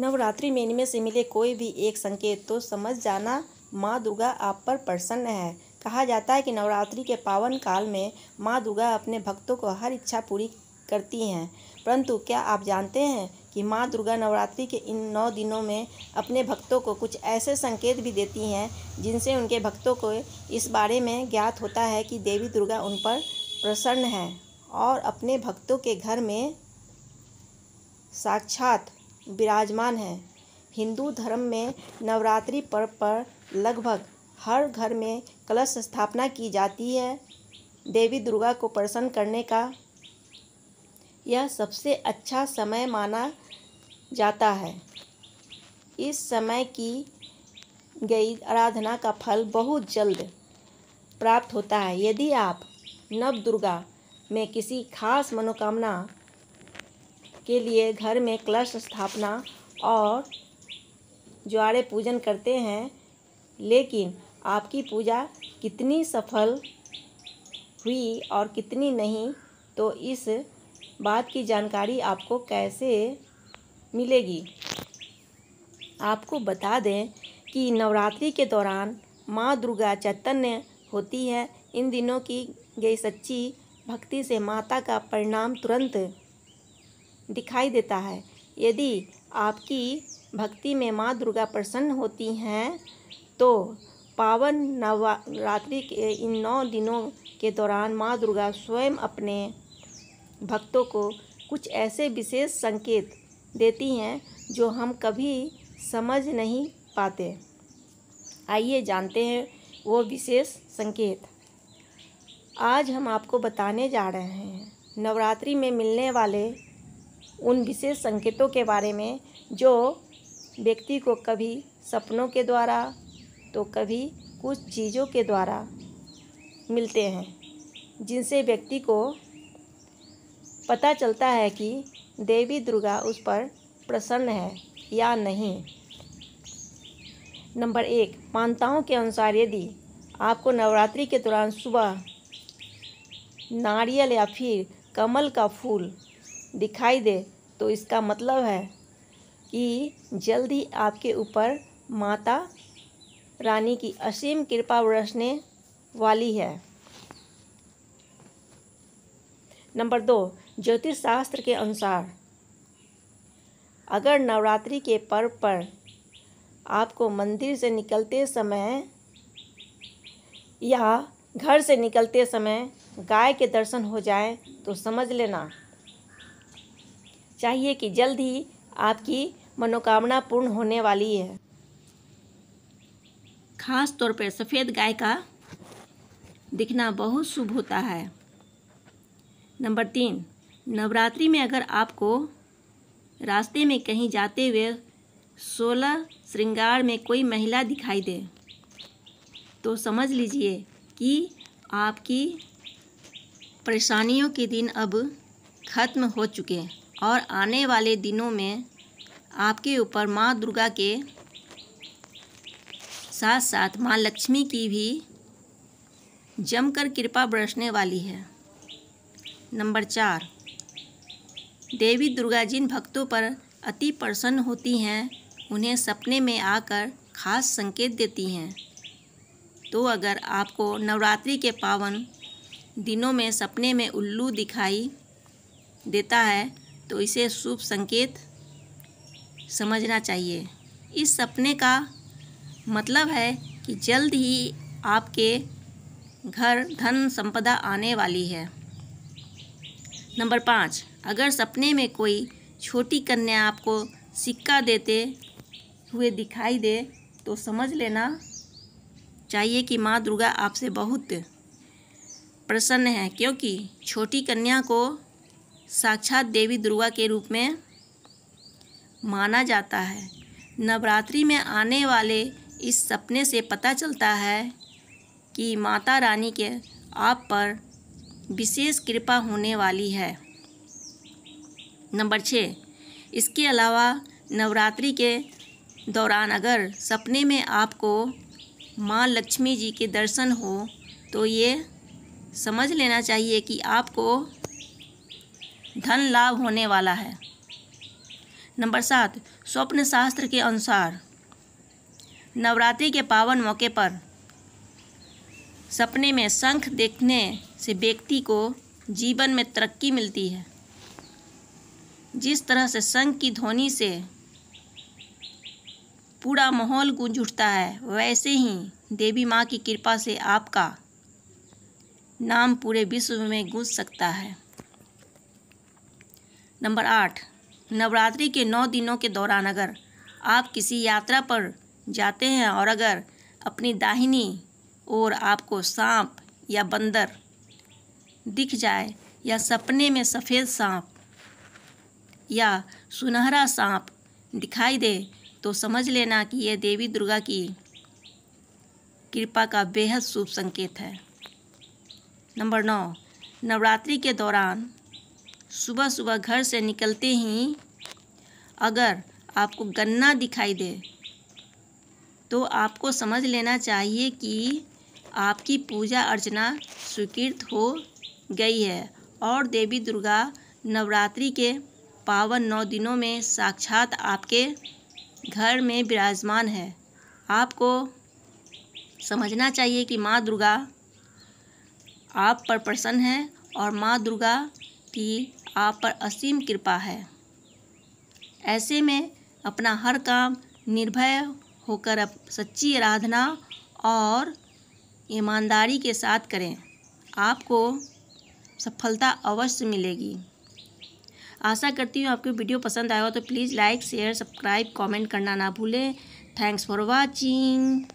नवरात्रि में इनमें से मिले कोई भी एक संकेत तो समझ जाना माँ दुर्गा आप पर प्रसन्न है कहा जाता है कि नवरात्रि के पावन काल में माँ दुर्गा अपने भक्तों को हर इच्छा पूरी करती हैं परंतु क्या आप जानते हैं कि माँ दुर्गा नवरात्रि के इन नौ दिनों में अपने भक्तों को कुछ ऐसे संकेत भी देती हैं जिनसे उनके भक्तों को इस बारे में ज्ञात होता है कि देवी दुर्गा उन पर प्रसन्न है और अपने भक्तों के घर में साक्षात विराजमान है हिंदू धर्म में नवरात्रि पर्व पर लगभग हर घर में कलश स्थापना की जाती है देवी दुर्गा को प्रसन्न करने का यह सबसे अच्छा समय माना जाता है इस समय की गई आराधना का फल बहुत जल्द प्राप्त होता है यदि आप नव दुर्गा में किसी खास मनोकामना के लिए घर में कलश स्थापना और ज्वारे पूजन करते हैं लेकिन आपकी पूजा कितनी सफल हुई और कितनी नहीं तो इस बात की जानकारी आपको कैसे मिलेगी आपको बता दें कि नवरात्रि के दौरान माँ दुर्गा चैतन्य होती है इन दिनों की गई सच्ची भक्ति से माता का परिणाम तुरंत दिखाई देता है यदि आपकी भक्ति में माँ दुर्गा प्रसन्न होती हैं तो पावन नवरात्रि के इन नौ दिनों के दौरान माँ दुर्गा स्वयं अपने भक्तों को कुछ ऐसे विशेष संकेत देती हैं जो हम कभी समझ नहीं पाते आइए जानते हैं वो विशेष संकेत आज हम आपको बताने जा रहे हैं नवरात्रि में मिलने वाले उन विशेष संकेतों के बारे में जो व्यक्ति को कभी सपनों के द्वारा तो कभी कुछ चीज़ों के द्वारा मिलते हैं जिनसे व्यक्ति को पता चलता है कि देवी दुर्गा उस पर प्रसन्न है या नहीं नंबर एक मानताओं के अनुसार यदि आपको नवरात्रि के दौरान सुबह नारियल या फिर कमल का फूल दिखाई दे तो इसका मतलब है कि जल्द ही आपके ऊपर माता रानी की असीम कृपा बरसने वाली है नंबर दो ज्योतिष शास्त्र के अनुसार अगर नवरात्रि के पर्व पर आपको मंदिर से निकलते समय या घर से निकलते समय गाय के दर्शन हो जाए तो समझ लेना चाहिए कि जल्द ही आपकी मनोकामना पूर्ण होने वाली है खास तौर पर सफ़ेद गाय का दिखना बहुत शुभ होता है नंबर तीन नवरात्रि में अगर आपको रास्ते में कहीं जाते हुए सोलह श्रृंगार में कोई महिला दिखाई दे तो समझ लीजिए कि आपकी परेशानियों के दिन अब ख़त्म हो चुके हैं और आने वाले दिनों में आपके ऊपर माँ दुर्गा के साथ साथ माँ लक्ष्मी की भी जमकर कृपा बरसने वाली है नंबर चार देवी दुर्गा जिन भक्तों पर अति प्रसन्न होती हैं उन्हें सपने में आकर खास संकेत देती हैं तो अगर आपको नवरात्रि के पावन दिनों में सपने में उल्लू दिखाई देता है तो इसे शुभ संकेत समझना चाहिए इस सपने का मतलब है कि जल्द ही आपके घर धन संपदा आने वाली है नंबर पाँच अगर सपने में कोई छोटी कन्या आपको सिक्का देते हुए दिखाई दे तो समझ लेना चाहिए कि माँ दुर्गा आपसे बहुत प्रसन्न है क्योंकि छोटी कन्या को साक्षात देवी दुर्गा के रूप में माना जाता है नवरात्रि में आने वाले इस सपने से पता चलता है कि माता रानी के आप पर विशेष कृपा होने वाली है नंबर छः इसके अलावा नवरात्रि के दौरान अगर सपने में आपको माँ लक्ष्मी जी के दर्शन हो तो ये समझ लेना चाहिए कि आपको धन लाभ होने वाला है नंबर सात स्वप्न शास्त्र के अनुसार नवरात्रि के पावन मौके पर सपने में शंख देखने से व्यक्ति को जीवन में तरक्की मिलती है जिस तरह से शंख की ध्वनि से पूरा माहौल गूंज उठता है वैसे ही देवी माँ की कृपा से आपका नाम पूरे विश्व में गूंज सकता है नंबर आठ नवरात्रि के नौ दिनों के दौरान अगर आप किसी यात्रा पर जाते हैं और अगर अपनी दाहिनी ओर आपको सांप या बंदर दिख जाए या सपने में सफ़ेद सांप या सुनहरा सांप दिखाई दे तो समझ लेना कि यह देवी दुर्गा की कृपा का बेहद शुभ संकेत है नंबर नौ नवरात्रि के दौरान सुबह सुबह घर से निकलते ही अगर आपको गन्ना दिखाई दे तो आपको समझ लेना चाहिए कि आपकी पूजा अर्चना स्वीकृत हो गई है और देवी दुर्गा नवरात्रि के पावन नौ दिनों में साक्षात आपके घर में विराजमान है आपको समझना चाहिए कि माँ दुर्गा आप पर प्रसन्न है और माँ दुर्गा की आप पर असीम कृपा है ऐसे में अपना हर काम निर्भय होकर सच्ची आराधना और ईमानदारी के साथ करें आपको सफलता अवश्य मिलेगी आशा करती हूँ आपको वीडियो पसंद आया हो तो please like share subscribe comment करना ना भूलें थैंक्स फॉर वाचिंग